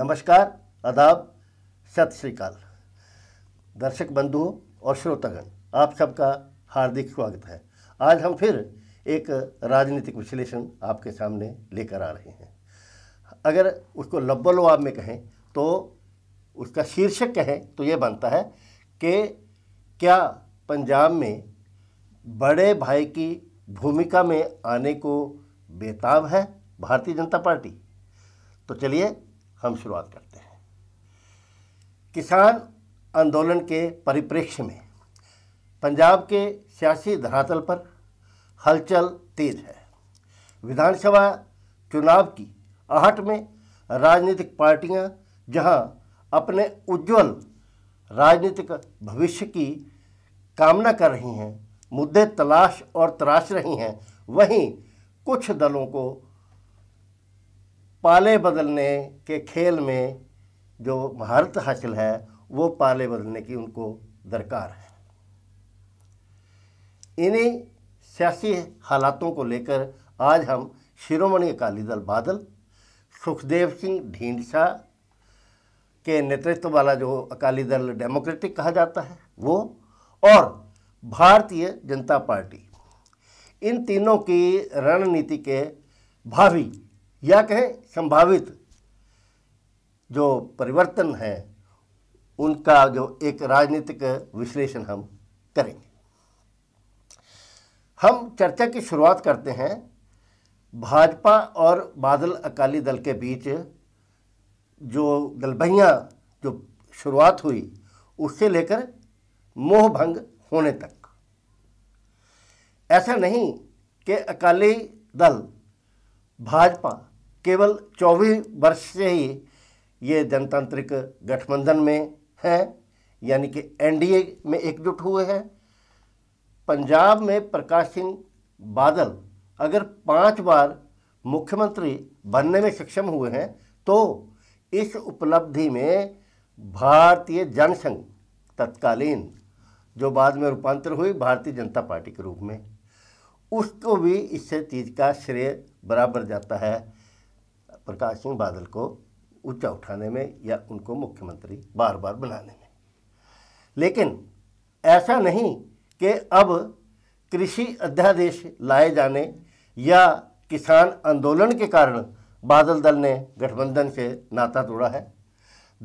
नमस्कार आदाब सत श्रीकाल दर्शक बंधुओं और श्रोतागण आप सबका हार्दिक स्वागत है आज हम फिर एक राजनीतिक विश्लेषण आपके सामने लेकर आ रहे हैं अगर उसको लब्बलवाब में कहें तो उसका शीर्षक कहें तो ये बनता है कि क्या पंजाब में बड़े भाई की भूमिका में आने को बेताब है भारतीय जनता पार्टी तो चलिए हम शुरुआत करते हैं किसान आंदोलन के परिप्रेक्ष्य में पंजाब के सियासी धरातल पर हलचल तेज है विधानसभा चुनाव की आहट में राजनीतिक पार्टियां जहां अपने उज्जवल राजनीतिक भविष्य की कामना कर रही हैं मुद्दे तलाश और तराश रही हैं वहीं कुछ दलों को पाले बदलने के खेल में जो महारत हासिल है वो पाले बदलने की उनको दरकार है इन्हीं सियासी हालातों को लेकर आज हम शिरोमणि अकाली दल बादल सुखदेव सिंह ढींढसा के नेतृत्व वाला जो अकाली दल डेमोक्रेटिक कहा जाता है वो और भारतीय जनता पार्टी इन तीनों की रणनीति के भावी या कहें संभावित जो परिवर्तन है उनका जो एक राजनीतिक विश्लेषण हम करेंगे हम चर्चा की शुरुआत करते हैं भाजपा और बादल अकाली दल के बीच जो गलबहियाँ जो शुरुआत हुई उससे लेकर मोहभंग होने तक ऐसा नहीं कि अकाली दल भाजपा केवल 24 वर्ष से ही ये जनतांत्रिक गठबंधन में हैं यानी कि एनडीए में एकजुट हुए हैं पंजाब में प्रकाश सिंह बादल अगर पांच बार मुख्यमंत्री बनने में सक्षम हुए हैं तो इस उपलब्धि में भारतीय जनसंघ तत्कालीन जो बाद में रूपांतर हुई भारतीय जनता पार्टी के रूप में उसको भी इससे चीज का श्रेय बराबर जाता है प्रकाश सिंह बादल को ऊंचा उठाने में या उनको मुख्यमंत्री बार बार बनाने में लेकिन ऐसा नहीं कि अब कृषि अध्यादेश लाए जाने या किसान आंदोलन के कारण बादल दल ने गठबंधन से नाता तोड़ा है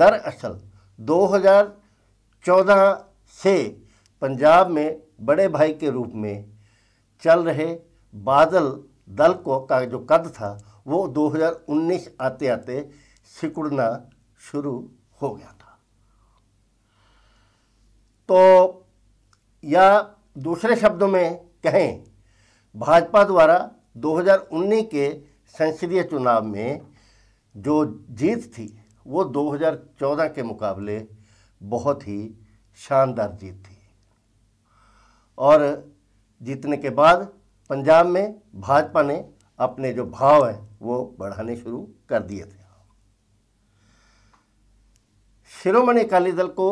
दरअसल 2014 से पंजाब में बड़े भाई के रूप में चल रहे बादल दल को का जो कद था वो 2019 आते आते सिकुड़ना शुरू हो गया था तो या दूसरे शब्दों में कहें भाजपा द्वारा 2019 के संसदीय चुनाव में जो जीत थी वो 2014 के मुकाबले बहुत ही शानदार जीत थी और जीतने के बाद पंजाब में भाजपा ने अपने जो भाव हैं वो बढ़ाने शुरू कर दिए थे शिरोमणि अकाली दल को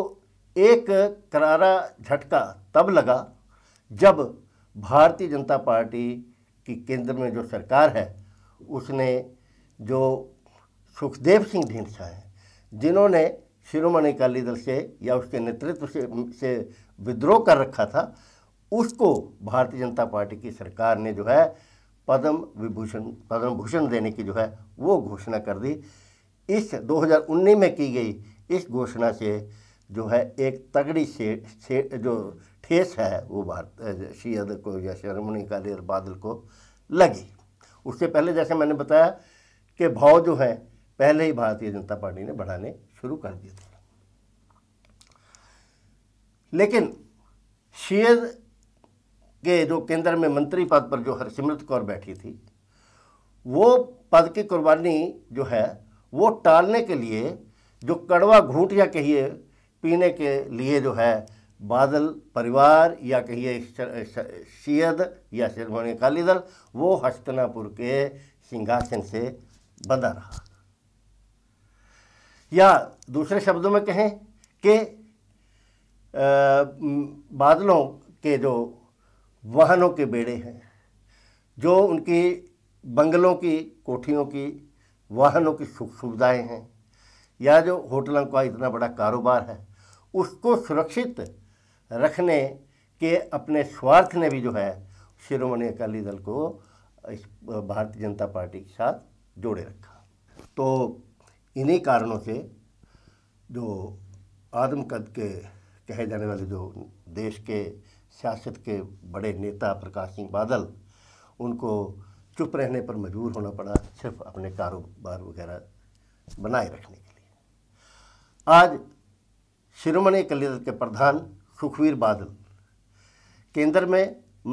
एक करारा झटका तब लगा जब भारतीय जनता पार्टी की केंद्र में जो सरकार है उसने जो सुखदेव सिंह ढींसा हैं जिन्होंने शिरोमणि अकाली दल से या उसके नेतृत्व से से विद्रोह कर रखा था उसको भारतीय जनता पार्टी की सरकार ने जो है पद्म विभूषण पद्म भूषण देने की जो है वो घोषणा कर दी इस 2019 में की गई इस घोषणा से जो है एक तगड़ी से, से जो ठेस है वो भारत शीद को या शर्मणी कादिर बादल को लगी उससे पहले जैसे मैंने बताया कि भाव जो है पहले ही भारतीय जनता पार्टी ने बढ़ाने शुरू कर दिए थे लेकिन शेयर के जो केंद्र में मंत्री पद पर जो हरसिमरत कौर बैठी थी वो पद की कुर्बानी जो है वो टालने के लिए जो कड़वा घूट या कहिए पीने के लिए जो है बादल परिवार या कहिए सीयद या शिरोमणि अकाली दल वो हस्तनापुर के सिंहासन से बंधा रहा या दूसरे शब्दों में कहें कि बादलों के जो वाहनों के बेड़े हैं जो उनकी बंगलों की कोठियों की वाहनों की सुख सुविधाएँ हैं या जो होटलों का इतना बड़ा कारोबार है उसको सुरक्षित रखने के अपने स्वार्थ ने भी जो है शिरोमणि अकाली दल को इस भारतीय जनता पार्टी के साथ जोड़े रखा तो इन्हीं कारणों से जो आदमकद के कहे जाने वाले जो देश के सियासत के बड़े नेता प्रकाश सिंह बादल उनको चुप रहने पर मजबूर होना पड़ा सिर्फ अपने कारोबार वगैरह बनाए रखने के लिए आज शिरोमणि अकाली दल के प्रधान सुखवीर बादल केंद्र में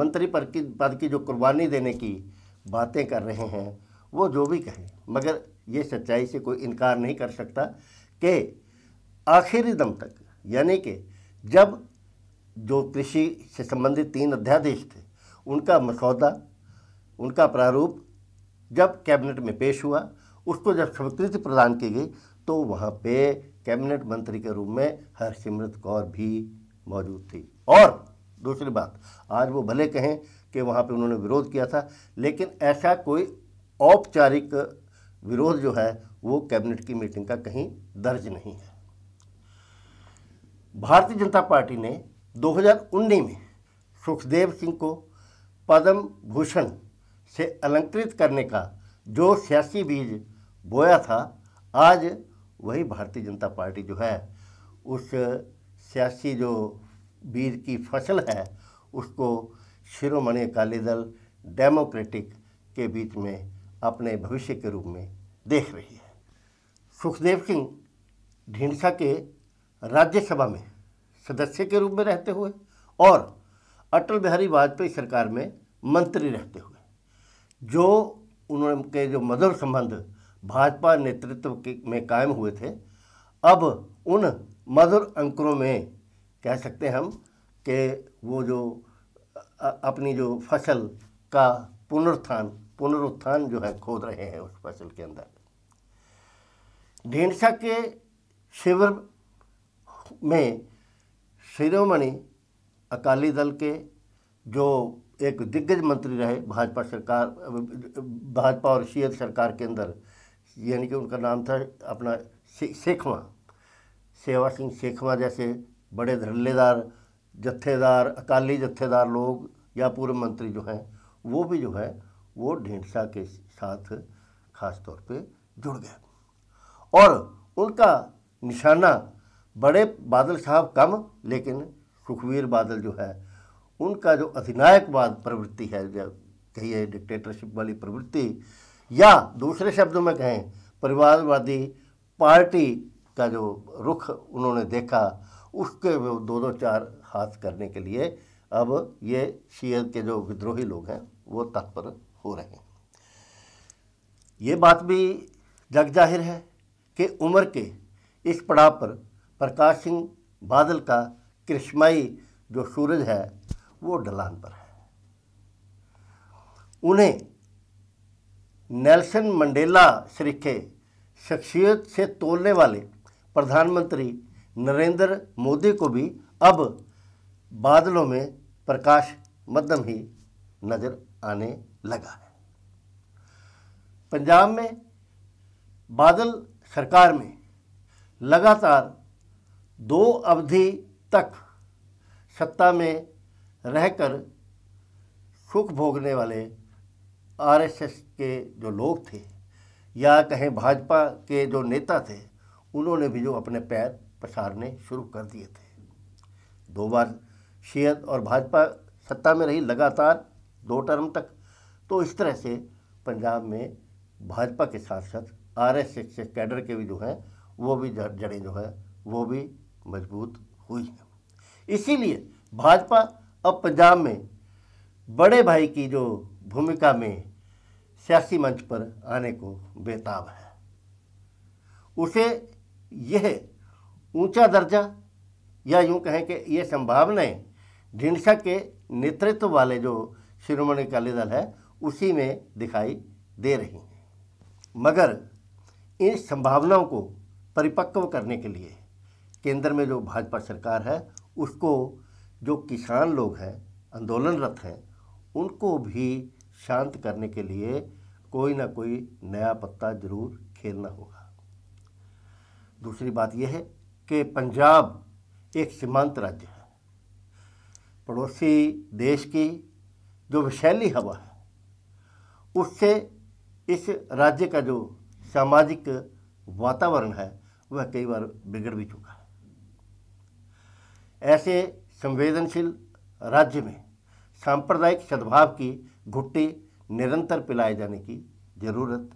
मंत्री पद की पद की जो कुर्बानी देने की बातें कर रहे हैं वो जो भी कहें मगर ये सच्चाई से कोई इनकार नहीं कर सकता कि आखिरी दम तक यानी कि जब जो कृषि से संबंधित तीन अध्यादेश थे उनका मसौदा उनका प्रारूप जब कैबिनेट में पेश हुआ उसको जब स्वीकृति प्रदान की गई तो वहाँ पे कैबिनेट मंत्री के रूप में हरसिमरत कौर भी मौजूद थी और दूसरी बात आज वो भले कहें कि वहाँ पे उन्होंने विरोध किया था लेकिन ऐसा कोई औपचारिक विरोध जो है वो कैबिनेट की मीटिंग का कहीं दर्ज नहीं है भारतीय जनता पार्टी ने 2019 में सुखदेव सिंह को पद्म भूषण से अलंकृत करने का जो सियासी बीज बोया था आज वही भारतीय जनता पार्टी जो है उस सियासी जो बीज की फसल है उसको शिरोमणि अकाली दल डेमोक्रेटिक के बीच में अपने भविष्य के रूप में देख रही है सुखदेव सिंह ढींढसा के राज्यसभा में सदस्य के रूप में रहते हुए और अटल बिहारी वाजपेयी सरकार में मंत्री रहते हुए जो उनके जो मधुर संबंध भाजपा नेतृत्व के में कायम हुए थे अब उन मधुर अंकुरों में कह सकते हैं हम कि वो जो अपनी जो फसल का पुनरुत्थान पुनरुत्थान जो है खोद रहे हैं उस फसल के अंदर ढेंडसा के शिविर में शिरोमणि अकाली दल के जो एक दिग्गज मंत्री रहे भाजपा सरकार भाजपा और सी सरकार के अंदर यानी कि उनका नाम था अपना से, शेखवा सेवा सिंह शेखवा जैसे बड़े धड़ल्लेदार जत्थेदार अकाली जत्थेदार लोग या पूर्व मंत्री जो हैं वो भी जो है वो ढेंडसा के साथ खास तौर पे जुड़ गए और उनका निशाना बड़े बादल साहब कम लेकिन सुखवीर बादल जो है उनका जो अधिनायकवाद प्रवृत्ति है कहिए डिक्टेटरशिप वाली प्रवृत्ति या दूसरे शब्दों में कहें परिवारवादी पार्टी का जो रुख उन्होंने देखा उसके वो दो दो चार हाथ करने के लिए अब ये शेयर के जो विद्रोही लोग हैं वो तत्पर हो रहे हैं ये बात भी जग जाहिर है कि उम्र के इस पड़ाव पर प्रकाश सिंह बादल का कृष्माई जो सूरज है वो ढलान पर है उन्हें नेल्सन मंडेला सरीखे शख्सियत से तोलने वाले प्रधानमंत्री नरेंद्र मोदी को भी अब बादलों में प्रकाश मध्यम ही नज़र आने लगा है पंजाब में बादल सरकार में लगातार दो अवधि तक सत्ता में रहकर सुख भोगने वाले आरएसएस के जो लोग थे या कहें भाजपा के जो नेता थे उन्होंने भी जो अपने पैर पसारने शुरू कर दिए थे दो बार शेयर और भाजपा सत्ता में रही लगातार दो टर्म तक तो इस तरह से पंजाब में भाजपा के साथ साथ आर एस एस कैडर के भी जो हैं वो भी जड़ें जो हैं वो भी मजबूत हुई है इसीलिए भाजपा अब पंजाब में बड़े भाई की जो भूमिका में सियासी मंच पर आने को बेताब है उसे यह ऊंचा दर्जा या यूं कहें कि ये संभावनाएं ढिंडसा के नेतृत्व वाले जो शिरोमणि अकाली दल है उसी में दिखाई दे रही हैं मगर इन संभावनाओं को परिपक्व करने के लिए केंद्र में जो भाजपा सरकार है उसको जो किसान लोग हैं आंदोलनरत हैं उनको भी शांत करने के लिए कोई ना कोई नया पत्ता जरूर खेलना होगा दूसरी बात यह है कि पंजाब एक सीमांत राज्य है पड़ोसी देश की जो विशैली हवा है उससे इस राज्य का जो सामाजिक वातावरण है वह कई बार बिगड़ भी चुका है ऐसे संवेदनशील राज्य में सांप्रदायिक सद्भाव की घुट्टी निरंतर पिलाए जाने की जरूरत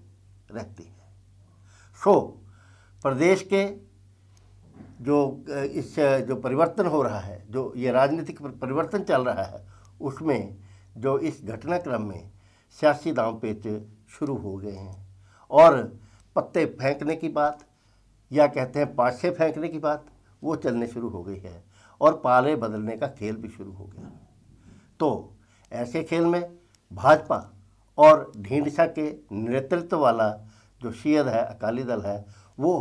रहती है सो so, प्रदेश के जो इस जो परिवर्तन हो रहा है जो ये राजनीतिक परिवर्तन चल रहा है उसमें जो इस घटनाक्रम में सियासी दाव पेच शुरू हो गए हैं और पत्ते फेंकने की बात या कहते हैं पाशे फेंकने की बात वो चलने शुरू हो गई है और पाले बदलने का खेल भी शुरू हो गया तो ऐसे खेल में भाजपा और ढींढसा के नेतृत्व वाला जो शीयद है अकाली दल है वो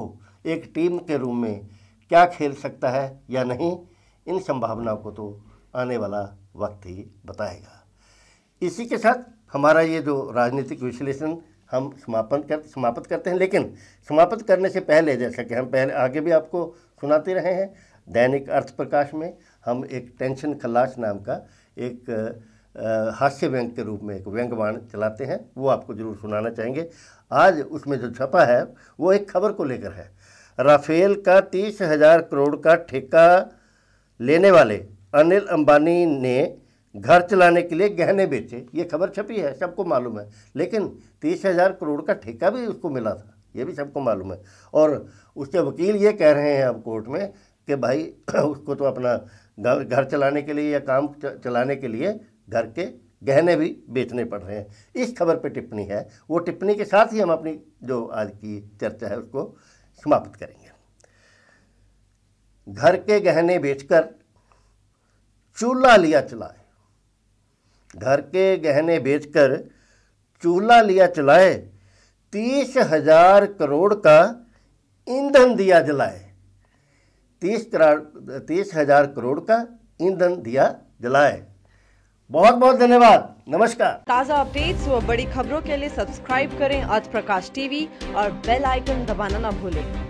एक टीम के रूप में क्या खेल सकता है या नहीं इन संभावनाओं को तो आने वाला वक्त ही बताएगा इसी के साथ हमारा ये जो राजनीतिक विश्लेषण हम समापन कर समाप्त करते हैं लेकिन समाप्त करने से पहले जैसा कि हम पहले आगे भी आपको सुनाते रहे हैं दैनिक अर्थ प्रकाश में हम एक टेंशन खलाश नाम का एक हास्य व्यंग के रूप में एक व्यंग बाण चलाते हैं वो आपको ज़रूर सुनाना चाहेंगे आज उसमें जो छपा है वो एक खबर को लेकर है राफेल का तीस हजार करोड़ का ठेका लेने वाले अनिल अंबानी ने घर चलाने के लिए गहने बेचे ये खबर छपी है सबको मालूम है लेकिन तीस हजार करोड़ का ठेका भी उसको मिला था ये भी सबको मालूम है और उसके वकील ये कह रहे हैं अब कोर्ट में कि भाई उसको तो अपना घर घर चलाने के लिए या काम चलाने के लिए घर के गहने भी बेचने पड़ रहे हैं इस खबर पे टिप्पणी है वो टिप्पणी के साथ ही हम अपनी जो आज की चर्चा है उसको समाप्त करेंगे घर के गहने बेचकर चूल्हा लिया चलाए घर के गहने बेचकर चूल्हा लिया चलाए तीस हजार करोड़ का ईंधन दिया जलाए तीस करोड़ तीस हजार करोड़ का ईंधन दिया जलाए बहुत बहुत धन्यवाद नमस्कार ताज़ा अपडेट्स व बड़ी खबरों के लिए सब्सक्राइब करें आज प्रकाश टीवी और बेल आइकन दबाना न भूलें